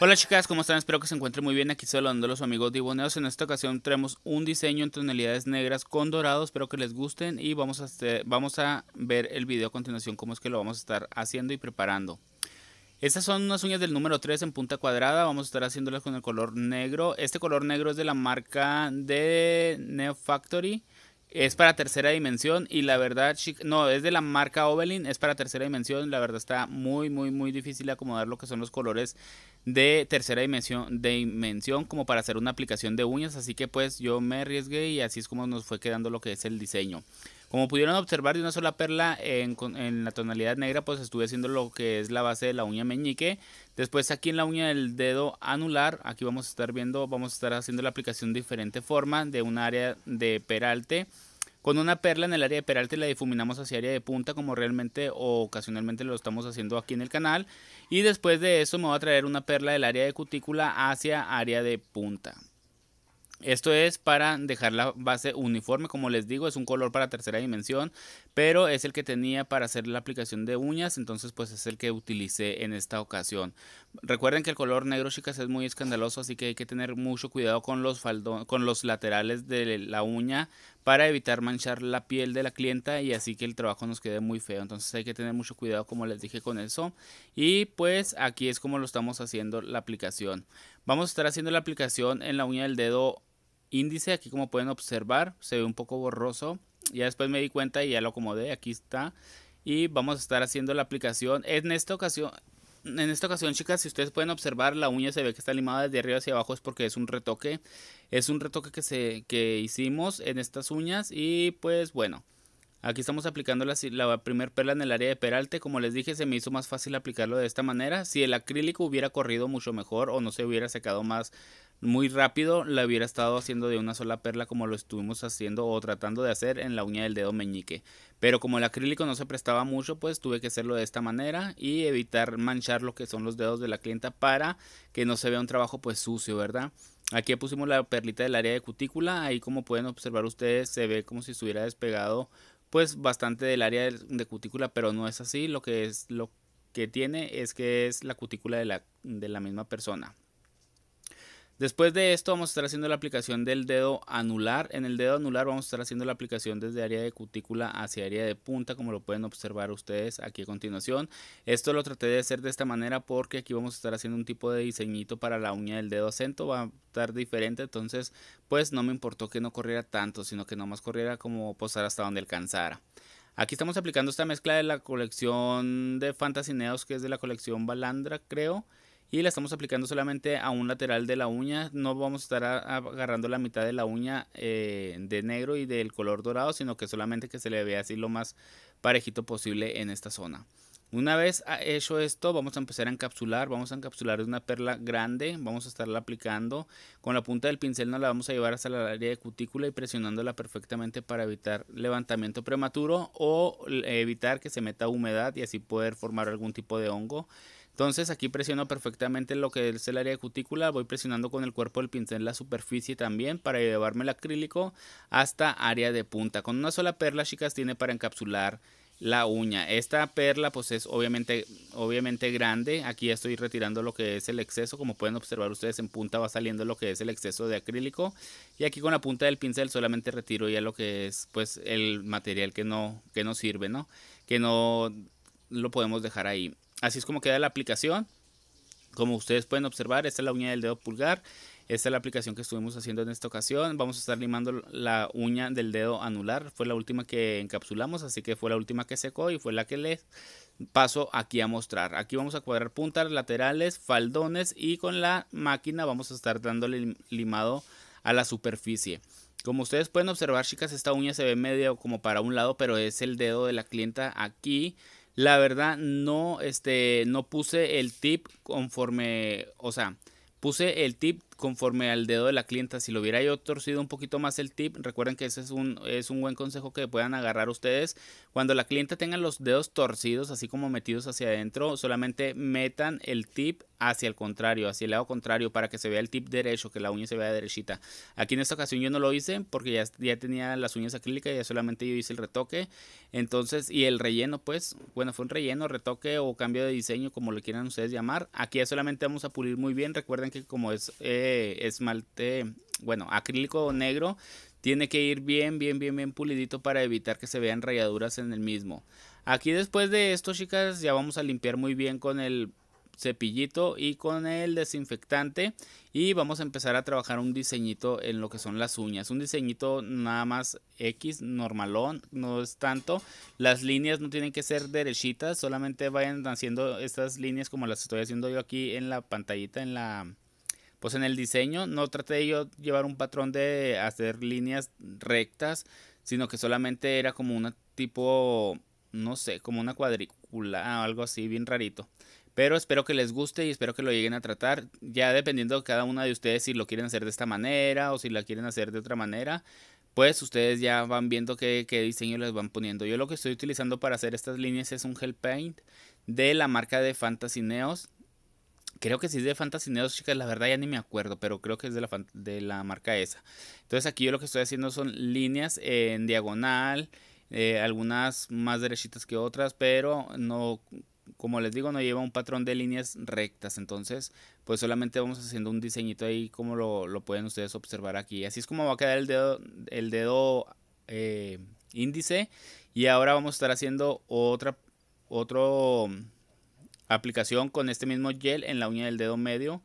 Hola chicas, ¿cómo están? Espero que se encuentren muy bien. Aquí solo de los amigos Diboneos. En esta ocasión traemos un diseño en tonalidades negras con dorado. Espero que les gusten y vamos a, vamos a ver el video a continuación cómo es que lo vamos a estar haciendo y preparando. Estas son unas uñas del número 3 en punta cuadrada. Vamos a estar haciéndolas con el color negro. Este color negro es de la marca de Neo Factory. Es para tercera dimensión y la verdad, no, es de la marca Ovelin, es para tercera dimensión. La verdad está muy, muy, muy difícil acomodar lo que son los colores de tercera dimensión, de dimensión como para hacer una aplicación de uñas. Así que pues yo me arriesgué y así es como nos fue quedando lo que es el diseño. Como pudieron observar de una sola perla en, en, la tonalidad negra, pues estuve haciendo lo que es la base de la uña meñique. Después aquí en la uña del dedo anular, aquí vamos a estar viendo, vamos a estar haciendo la aplicación de diferente forma de un área de peralte. Con una perla en el área de peralte la difuminamos hacia área de punta como realmente o ocasionalmente lo estamos haciendo aquí en el canal. Y después de eso me voy a traer una perla del área de cutícula hacia área de punta. Esto es para dejar la base uniforme, como les digo, es un color para tercera dimensión, pero es el que tenía para hacer la aplicación de uñas, entonces pues es el que utilicé en esta ocasión. Recuerden que el color negro, chicas, es muy escandaloso, así que hay que tener mucho cuidado con los, con los laterales de la uña para evitar manchar la piel de la clienta y así que el trabajo nos quede muy feo. Entonces hay que tener mucho cuidado, como les dije, con eso. Y pues aquí es como lo estamos haciendo la aplicación. Vamos a estar haciendo la aplicación en la uña del dedo índice. Aquí como pueden observar, se ve un poco borroso. Ya después me di cuenta y ya lo acomodé. Aquí está. Y vamos a estar haciendo la aplicación. En esta ocasión, en esta ocasión, chicas, si ustedes pueden observar, la uña se ve que está limada desde arriba hacia abajo, es porque es un retoque. Es un retoque que, se, que hicimos en estas uñas y pues bueno. Aquí estamos aplicando la, la primer perla en el área de peralte. Como les dije, se me hizo más fácil aplicarlo de esta manera. Si el acrílico hubiera corrido mucho mejor o no se hubiera secado más muy rápido la hubiera estado haciendo de una sola perla como lo estuvimos haciendo o tratando de hacer en la uña del dedo meñique. Pero como el acrílico no se prestaba mucho, pues tuve que hacerlo de esta manera y evitar manchar lo que son los dedos de la clienta para que no se vea un trabajo pues sucio, ¿verdad? Aquí pusimos la perlita del área de cutícula, ahí como pueden observar ustedes se ve como si estuviera despegado pues bastante del área de cutícula, pero no es así, lo que es lo que tiene es que es la cutícula de la misma persona. Después de esto vamos a estar haciendo la aplicación del dedo anular. En el dedo anular vamos a estar haciendo la aplicación desde área de cutícula hacia área de punta, como lo pueden observar ustedes aquí a continuación. Esto lo traté de hacer de esta manera porque aquí vamos a estar haciendo un tipo de diseñito para la uña del dedo acento. Va a estar diferente, entonces pues no me importó que no corriera tanto, sino que nomás corriera como posar hasta donde alcanzara. Aquí estamos aplicando esta mezcla de la colección de Fantasy que es de la colección Balandra, creo y la estamos aplicando solamente a un lateral de la uña. No vamos a estar agarrando la mitad de la uña eh, de negro y del color dorado, sino que solamente que se le vea así lo más parejito posible en esta zona. Una vez ah, hecho esto, vamos a empezar a encapsular. Vamos a encapsular una perla grande. Vamos a estarla aplicando. Con la punta del pincel nos la vamos a llevar hasta la área de cutícula y presionándola perfectamente para evitar levantamiento prematuro o eh, evitar que se meta humedad y así poder formar algún tipo de hongo. Entonces aquí presiono perfectamente lo que es el área de cutícula, voy presionando con el cuerpo del pincel la superficie también para llevarme el acrílico hasta área de punta. Con una sola perla, chicas, tiene para encapsular la uña. Esta perla pues es obviamente, obviamente grande. Aquí estoy retirando lo que es el exceso. Como pueden observar ustedes en punta va saliendo lo que es el exceso de acrílico. Y aquí con la punta del pincel solamente retiro ya lo que es pues el material que no, que no sirve, ¿no? Que no lo podemos dejar ahí así es como queda la aplicación. Como ustedes pueden observar, esta es la uña del dedo pulgar. Esta es la aplicación que estuvimos haciendo en esta ocasión. Vamos a estar limando la uña del dedo anular. Fue la última que encapsulamos, así que fue la última que secó y fue la que les paso aquí a mostrar. Aquí vamos a cuadrar puntas, laterales, faldones y con la máquina vamos a estar dándole limado a la superficie. Como ustedes pueden observar, chicas, esta uña se ve medio como para un lado, pero es el dedo de la clienta aquí. La verdad, no, este, no puse el tip conforme, o sea, puse el tip conforme al dedo de la clienta. Si lo hubiera yo torcido un poquito más el tip, recuerden que ese es un, es un buen consejo que puedan agarrar ustedes. Cuando la clienta tenga los dedos torcidos, así como metidos hacia adentro, solamente metan el tip hacia el contrario, hacia el lado contrario, para que se vea el tip derecho, que la uña se vea derechita. Aquí en esta ocasión yo no lo hice porque ya, ya tenía las uñas acrílicas, ya solamente yo hice el retoque. Entonces, y el relleno, pues, bueno, fue un relleno, retoque o cambio de diseño, como lo quieran ustedes llamar. Aquí ya solamente vamos a pulir muy bien. Recuerden que como es... Eh, este esmalte, bueno, acrílico negro, tiene que ir bien, bien, bien, bien pulidito para evitar que se vean rayaduras en el mismo. Aquí después de esto, chicas, ya vamos a limpiar muy bien con el cepillito y con el desinfectante y vamos a empezar a trabajar un diseñito en lo que son las uñas un diseñito nada más X normalón no es tanto las líneas no tienen que ser derechitas solamente vayan haciendo estas líneas como las estoy haciendo yo aquí en la pantallita en la pues en el diseño no traté de yo llevar un patrón de hacer líneas rectas, sino que solamente era como un tipo, no sé, como una cuadrícula o algo así bien rarito. Pero espero que les guste y espero que lo lleguen a tratar, ya dependiendo cada una de ustedes si lo quieren hacer de esta manera o si la quieren hacer de otra manera pues ustedes ya van viendo qué, qué, diseño les van poniendo. Yo lo que estoy utilizando para hacer estas líneas es un gel paint de la marca de Fantasy Neos. Creo que sí es de Fantasy Neos, chicas, la verdad ya ni me acuerdo, pero creo que es de la, de la marca esa. Entonces aquí yo lo que estoy haciendo son líneas en diagonal, eh, algunas más derechitas que otras, pero no, como les digo, no lleva un patrón de líneas rectas. Entonces, pues solamente vamos haciendo un diseñito ahí como lo, pueden ustedes observar aquí. Así es como va a quedar el dedo, el dedo eh, índice. Y ahora vamos a estar haciendo otra, otro aplicación con este mismo gel en la uña del dedo medio.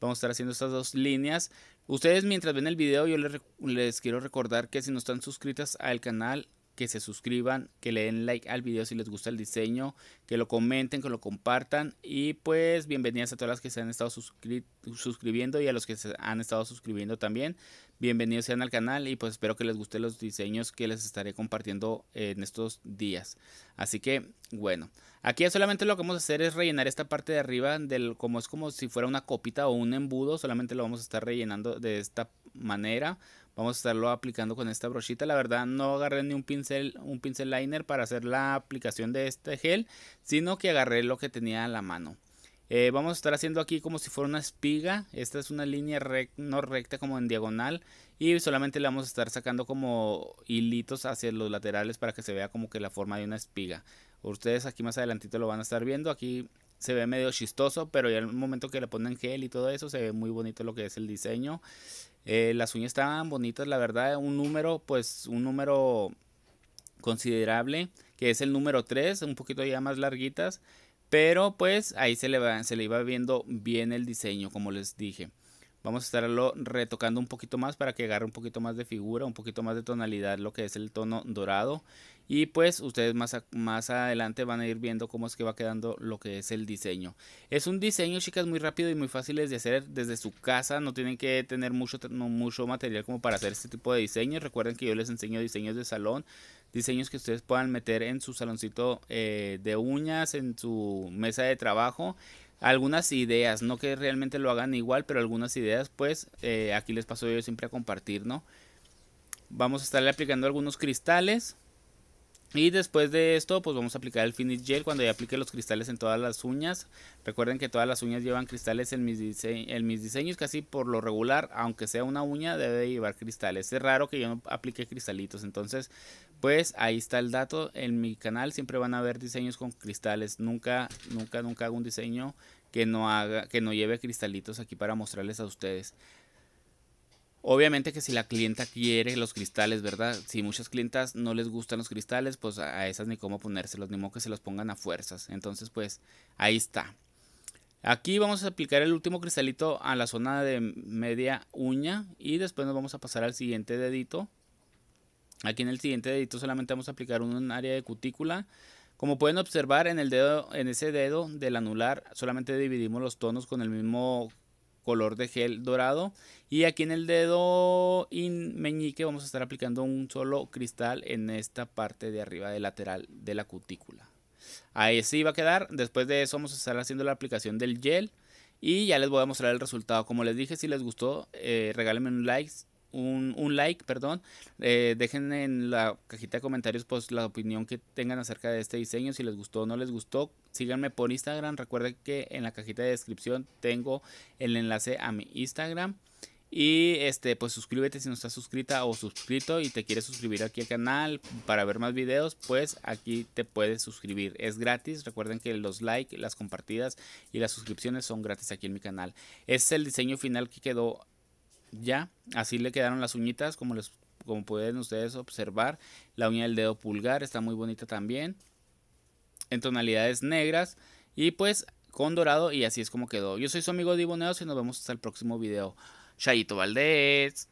Vamos a estar haciendo estas dos líneas. Ustedes mientras ven el video yo les, quiero recordar que si no están suscritas al canal que se suscriban, que le den like al video si les gusta el diseño, que lo comenten, que lo compartan y pues bienvenidas a todas las que se han estado suscribiendo y a los que se han estado suscribiendo también. Bienvenidos sean al canal y pues espero que les gusten los diseños que les estaré compartiendo en estos días. Así que bueno, aquí solamente lo que vamos a hacer es rellenar esta parte de arriba del como es como si fuera una copita o un embudo, solamente lo vamos a estar rellenando de esta manera vamos a estarlo aplicando con esta brochita. La verdad no agarré ni un pincel, un pincel liner para hacer la aplicación de este gel, sino que agarré lo que tenía a la mano. Eh, vamos a estar haciendo aquí como si fuera una espiga. Esta es una línea no recta como en diagonal. Y solamente le vamos a estar sacando como hilitos hacia los laterales para que se vea como que la forma de una espiga. Ustedes aquí más adelantito lo van a estar viendo. Aquí se ve medio chistoso, pero ya en el momento que le ponen gel y todo eso, se ve muy bonito lo que es el diseño. Eh, las uñas estaban bonitas, la verdad, un número, pues un número considerable, que es el número 3, un poquito ya más larguitas, pero pues ahí se le, se le iba viendo bien el diseño, como les dije. Vamos a estarlo retocando un poquito más para que agarre un poquito más de figura, un poquito más de tonalidad, lo que es el tono dorado. Y pues ustedes más, más adelante van a ir viendo cómo es que va quedando lo que es el diseño. Es un diseño, chicas, muy rápido y muy fácil de hacer desde su casa. No tienen que tener mucho, mucho material como para hacer este tipo de diseños. Recuerden que yo les enseño diseños de salón diseños que ustedes puedan meter en su saloncito eh, de uñas, en su mesa de trabajo algunas ideas, no que realmente lo hagan igual, pero algunas ideas, pues eh, aquí les paso yo siempre a compartir, ¿no? Vamos a estarle aplicando algunos cristales. Y después de esto, pues vamos a aplicar el Finish Gel cuando ya aplique los cristales en todas las uñas. Recuerden que todas las uñas llevan cristales en mis, mis diseños, casi por lo regular, aunque sea una uña, debe llevar cristales. Es raro que yo no aplique cristalitos, entonces, pues ahí está el dato. En mi canal siempre van a ver diseños con cristales. Nunca, nunca, nunca hago un diseño que no, haga, que no lleve cristalitos aquí para mostrarles a ustedes. Obviamente que si la clienta quiere los cristales, ¿verdad? Si muchas clientas no les gustan los cristales, pues a esas ni cómo ponérselos, ni modo que se los pongan a fuerzas. Entonces, pues ahí está. Aquí vamos a aplicar el último cristalito a la zona de media uña y después nos vamos a pasar al siguiente dedito. Aquí en el siguiente dedito solamente vamos a aplicar un área de cutícula. Como pueden observar en el dedo, en ese dedo del anular solamente dividimos los tonos con el mismo color de gel dorado. Y aquí en el dedo in meñique vamos a estar aplicando un solo cristal en esta parte de arriba del lateral de la cutícula. Ahí sí va a quedar. Después de eso vamos a estar haciendo la aplicación del gel. Y ya les voy a mostrar el resultado. Como les dije, si les gustó, eh, regálenme un like un, like, perdón. Eh, dejen en la cajita de comentarios pues la opinión que tengan acerca de este diseño, si les gustó o no les gustó. Síganme por Instagram. Recuerden que en la cajita de descripción tengo el enlace a mi Instagram. Y este, pues suscríbete si no estás suscrita o suscrito y te quieres suscribir aquí al canal para ver más videos, pues aquí te puedes suscribir. Es gratis. Recuerden que los likes, las compartidas y las suscripciones son gratis aquí en mi canal. Este es el diseño final que quedó ya, así le quedaron las uñitas, como, como pueden ustedes observar. La uña del dedo pulgar está muy bonita también. En tonalidades negras. Y pues con dorado y así es como quedó. Yo soy su amigo Diboneos y nos vemos hasta el próximo video. Chayito Valdés.